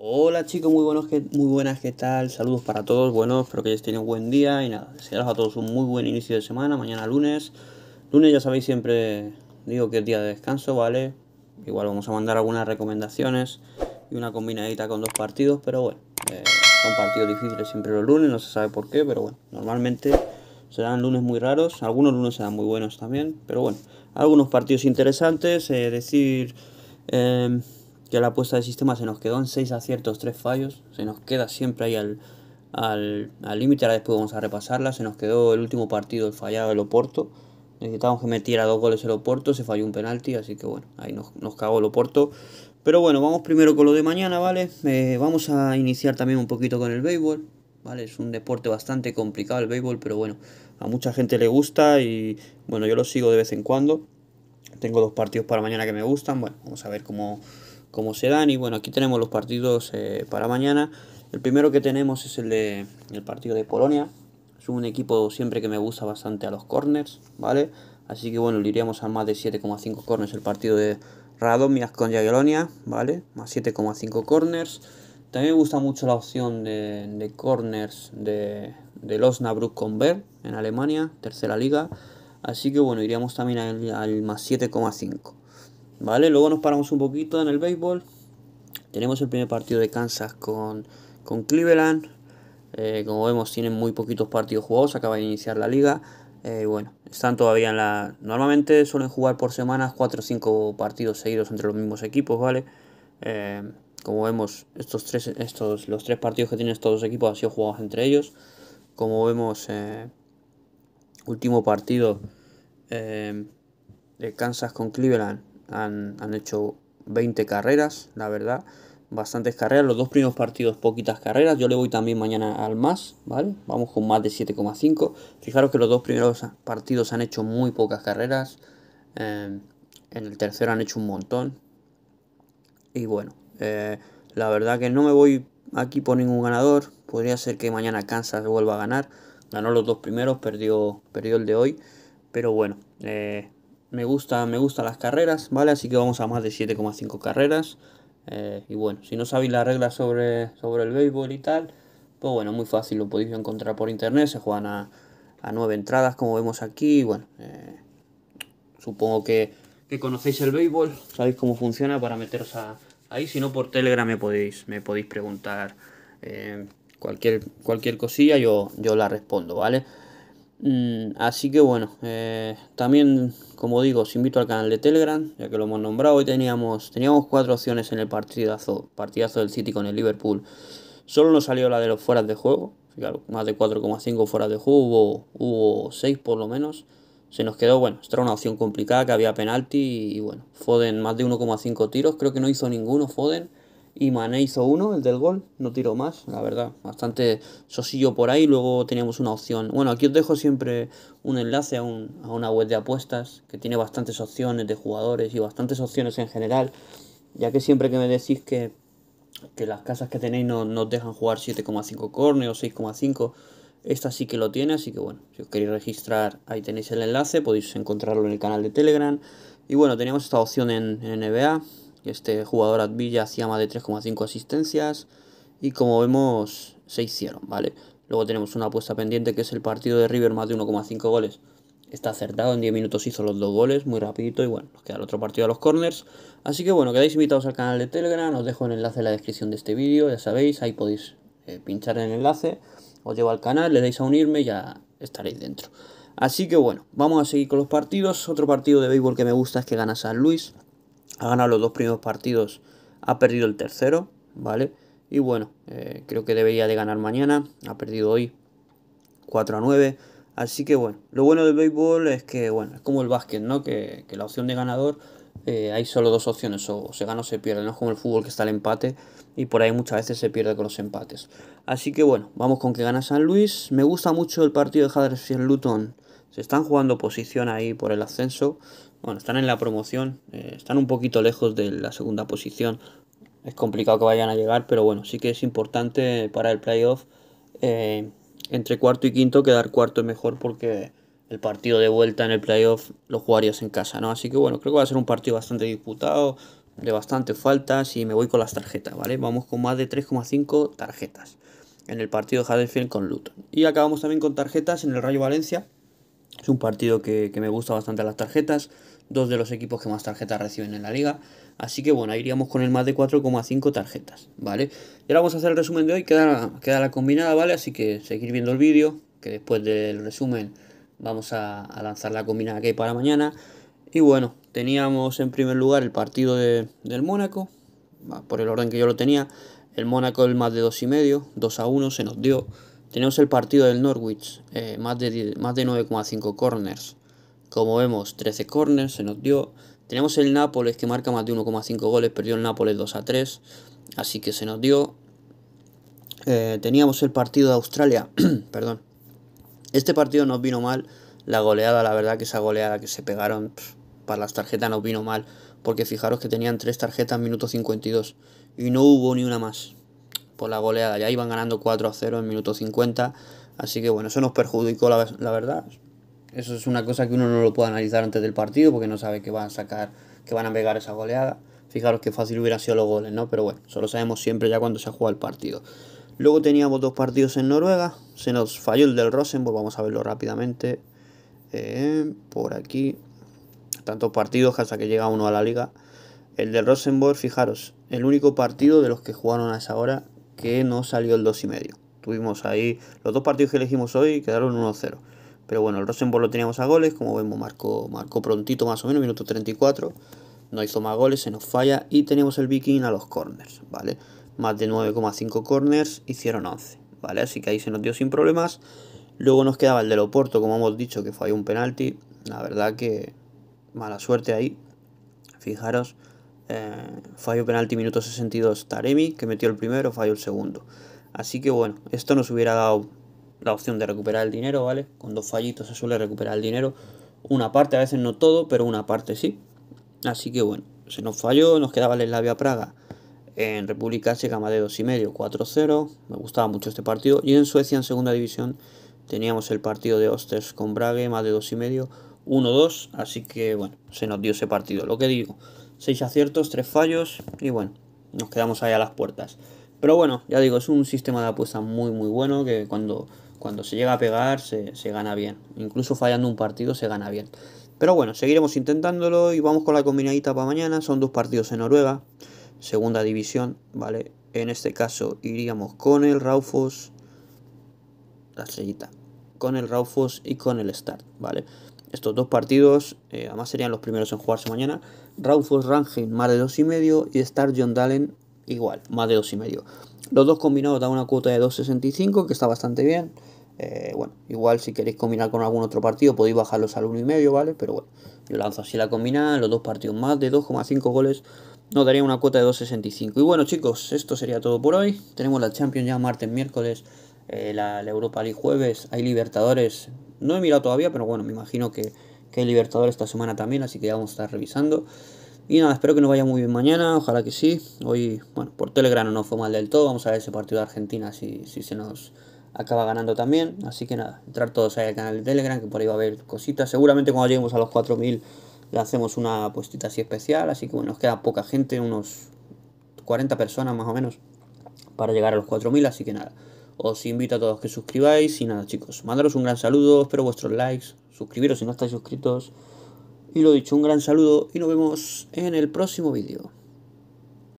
Hola chicos, muy buenos, muy buenas, ¿qué tal? Saludos para todos, bueno, espero que hayáis tenido un buen día y nada, desearos a todos un muy buen inicio de semana, mañana lunes. Lunes ya sabéis siempre, digo que es día de descanso, ¿vale? Igual vamos a mandar algunas recomendaciones y una combinadita con dos partidos, pero bueno, eh, son partidos difíciles siempre los lunes, no se sabe por qué, pero bueno, normalmente serán lunes muy raros, algunos lunes serán muy buenos también, pero bueno, algunos partidos interesantes, Es eh, decir... Em, ya la apuesta de sistema se nos quedó en 6 aciertos, 3 fallos. Se nos queda siempre ahí al límite. Al, Ahora después vamos a repasarla. Se nos quedó el último partido, el fallado el Oporto. Necesitábamos que metiera dos goles el Oporto. Se falló un penalti, así que bueno, ahí nos, nos cagó el Oporto. Pero bueno, vamos primero con lo de mañana, ¿vale? Eh, vamos a iniciar también un poquito con el béisbol. ¿Vale? Es un deporte bastante complicado el béisbol, pero bueno, a mucha gente le gusta y bueno, yo lo sigo de vez en cuando. Tengo dos partidos para mañana que me gustan. Bueno, vamos a ver cómo, como se dan. Y bueno, aquí tenemos los partidos eh, para mañana. El primero que tenemos es el, de, el partido de Polonia. Es un equipo siempre que me gusta bastante a los corners, ¿vale? Así que bueno, le iríamos al más de 7,5 corners el partido de Radomias con Jagiellonia, ¿vale? Más 7,5 corners. También me gusta mucho la opción de, de corners de, de los con en Alemania, tercera liga. Así que bueno, iríamos también al, al más 7,5. ¿Vale? Luego nos paramos un poquito en el béisbol. Tenemos el primer partido de Kansas con, Cleveland. Eh, como vemos, tienen muy poquitos partidos jugados. Acaba de iniciar la liga. Eh, bueno, están todavía en la. Normalmente suelen jugar por semanas 4 o 5 partidos seguidos entre los mismos equipos, ¿vale? Eh, como vemos, estos tres, estos, los tres partidos que tienen estos dos equipos han sido jugados entre ellos. Como vemos, último partido de Kansas con Cleveland han, hecho 20 carreras, la verdad bastantes carreras. Los dos primeros partidos, poquitas carreras. Yo le voy también mañana al más, ¿vale? Vamos con más de 7,5. Fijaros que los dos primeros partidos han hecho muy pocas carreras. Em, en el tercero han hecho un montón. Y bueno, eh, la verdad que no me voy aquí por ningún ganador. Podría ser que mañana Kansas vuelva a ganar. Ganó los dos primeros, perdió, perdió el de hoy. Pero bueno, eh, me gusta, me gustan las carreras, ¿vale? Así que vamos a más de 7,5 carreras. Eh, y bueno, si no sabéis las reglas sobre, sobre el béisbol y tal, pues bueno, muy fácil, lo podéis encontrar por internet. Se juegan a, a 9 entradas, como vemos aquí. bueno, eh, supongo que, que, conocéis el béisbol, sabéis cómo funciona para meteros ahí. Si no, por Telegram me podéis, me podéis preguntar eh, cualquier, cualquier cosilla, yo, yo la respondo, ¿vale? vale Mm, así que bueno, eh, también como digo, os invito al canal de Telegram, ya que lo hemos nombrado. Hoy teníamos, teníamos cuatro opciones en el partidazo, partidazo del City con el Liverpool. Solo nos salió la de los fueras de juego, más de 4,5 fueras de juego, hubo, seis 6 por lo menos. Se nos quedó, bueno, esta era una opción complicada que había penalti y, y bueno, Foden más de 1,5 tiros, creo que no hizo ninguno Foden. Y Mané hizo uno, el del gol, no tiró más, la verdad. Bastante sosillo por ahí, luego teníamos una opción. Bueno, aquí os dejo siempre un enlace a, un, a una web de apuestas que tiene bastantes opciones de jugadores y bastantes opciones en general, ya que siempre que me decís que, las casas que tenéis no, dejan jugar 7,5 o 6,5. Esta sí que lo tiene, así que bueno, si os queréis registrar, ahí tenéis el enlace, podéis encontrarlo en el canal de Telegram. Y bueno, teníamos esta opción en, en NBA, este jugador Advilla hacía más de 3,5 asistencias y como vemos se hicieron, ¿vale? Luego tenemos una apuesta pendiente que es el partido de River más de 1,5 goles. Está acertado, en 10 minutos hizo los dos goles, muy rapidito y bueno, nos queda el otro partido a los corners. Así que bueno, quedáis invitados al canal de Telegram, os dejo el enlace en la descripción de este vídeo, ya sabéis, ahí podéis eh, pinchar en el enlace, os llevo al canal, le dais a unirme y ya estaréis dentro. Así que bueno, vamos a seguir con los partidos. Otro partido de béisbol que me gusta es que gana San Luis. Ha ganado los dos primeros partidos, ha perdido el tercero, ¿vale? Y bueno, eh, creo que debería de ganar mañana, ha perdido hoy 4 a 9. Así que bueno, lo bueno del béisbol es que, bueno, es como el básquet, ¿no? Que, la opción de ganador eh, hay solo dos opciones, o se gana o se pierde, no es como el fútbol que está el empate y por ahí muchas veces se pierde con los empates. Así que bueno, vamos con que gana San Luis. Me gusta mucho el partido de y Luton. Se están jugando posición ahí por el ascenso. Bueno, están en la promoción, eh, están un poquito lejos de la segunda posición. Es complicado que vayan a llegar, pero bueno, sí que es importante para el playoff. Eh, entre cuarto y quinto, quedar cuarto es mejor porque el partido de vuelta en el playoff lo jugarías en casa, ¿no? Así que bueno, creo que va a ser un partido bastante disputado, de bastante faltas y me voy con las tarjetas, ¿vale? Vamos con más de 3,5 tarjetas en el partido de Huddersfield con Luton. Y acabamos también con tarjetas en el Rayo Valencia, un partido que, me gusta bastante las tarjetas, dos de los equipos que más tarjetas reciben en la liga. Así que bueno, ahí iríamos con el más de 4,5 tarjetas, ¿vale? Y ahora vamos a hacer el resumen de hoy, queda, queda la combinada, ¿vale? Así que seguir viendo el vídeo, que después del resumen vamos a, lanzar la combinada que hay para mañana. Y bueno, teníamos en primer lugar el partido del Mónaco, por el orden que yo lo tenía. El Mónaco el más de 2,5, 2 a 1 se nos dio. Tenemos el partido del Norwich, eh, más de, más de 9,5 corners. Como vemos, 13 corners se nos dio. Tenemos el Nápoles que marca más de 1,5 goles, perdió el Nápoles 2 a 3, así que se nos dio. Eh, teníamos el partido de Australia, perdón. Este partido nos vino mal, la goleada, la verdad que esa goleada que se pegaron para las tarjetas nos vino mal, porque fijaros que tenían tres tarjetas minuto 52 y no hubo ni una más por la goleada. Ya iban ganando 4 a 0 en minuto 50. Así que bueno, eso nos perjudicó la, verdad. Eso es una cosa que uno no lo puede analizar antes del partido porque no sabe que van a sacar, que van a pegar esa goleada. Fijaros qué fácil hubiera sido los goles, ¿no? Pero bueno, eso lo sabemos siempre ya cuando se jugado el partido. Luego teníamos dos partidos en Noruega. Se nos falló el del Rosenborg, vamos a verlo rápidamente. Eh, por aquí. Tantos partidos hasta que llega uno a la liga. El del Rosenborg, fijaros, el único partido de los que jugaron a esa hora que no salió el 2,5. Tuvimos ahí los dos partidos que elegimos hoy quedaron 1-0. Pero bueno, el Rosenborg lo teníamos a goles, como vemos, marcó, marcó prontito más o menos, minuto 34. No hizo más goles, se nos falla. Y tenemos el Viking a los corners, ¿vale? Más de 9,5 corners, hicieron 11, ¿vale? Así que ahí se nos dio sin problemas. Luego nos quedaba el de Oporto, como hemos dicho, que falló un penalti. La verdad que mala suerte ahí. Fijaros, eh, fallo falló penalti minuto 62 Taremi, que metió el primero, falló el segundo. Así que bueno, esto nos hubiera dado la opción de recuperar el dinero, ¿vale? Con dos fallitos se suele recuperar el dinero. Una parte, a veces no todo, pero una parte sí. Así que bueno, se nos falló, nos quedaba el Leslavia Praga en República Checa más de 2,5, 4-0. Me gustaba mucho este partido. Y en Suecia, en segunda división, teníamos el partido de Osters con Brague más de 2,5, 1-2. Así que bueno, se nos dio ese partido. Lo que digo, Seis aciertos, tres fallos y bueno, nos quedamos ahí a las puertas. Pero bueno, ya digo, es un sistema de apuesta muy muy bueno que cuando, cuando se llega a pegar se, gana bien. Incluso fallando un partido se gana bien. Pero bueno, seguiremos intentándolo y vamos con la combinadita para mañana. Son dos partidos en Noruega, segunda división, ¿vale? En este caso iríamos con el Raufos, la estrellita, con el Raufos y con el Start, ¿vale? Estos dos partidos, eh, además serían los primeros en jugarse mañana. Raufus Rangin más de 2,5 y Star John Dalen igual, más de 2,5. Los dos combinados dan una cuota de 2,65, que está bastante bien. Eh, bueno, igual si queréis combinar con algún otro partido podéis bajarlos al 1,5, ¿vale? Pero bueno, yo lanzo así la combinada, los dos partidos más de 2,5 goles nos daría una cuota de 2,65. Y bueno chicos, esto sería todo por hoy. Tenemos la Champions ya martes, miércoles eh, la, Europa League jueves, hay Libertadores, no he mirado todavía, pero bueno, me imagino que, que hay Libertadores esta semana también, así que ya vamos a estar revisando. Y nada, espero que nos vaya muy bien mañana, ojalá que sí. Hoy, bueno, por Telegram no fue mal del todo, vamos a ver ese partido de Argentina si, si se nos acaba ganando también. Así que nada, entrar todos ahí al canal de Telegram, que por ahí va a haber cositas. Seguramente cuando lleguemos a los 4000 le hacemos una puestita así especial, así que bueno, nos queda poca gente, unos 40 personas más o menos, para llegar a los 4000, así que nada. Os invito a todos que suscribáis y nada chicos, mandaros un gran saludo, espero vuestros likes, suscribiros si no estáis suscritos. Y lo dicho, un gran saludo y nos vemos en el próximo vídeo.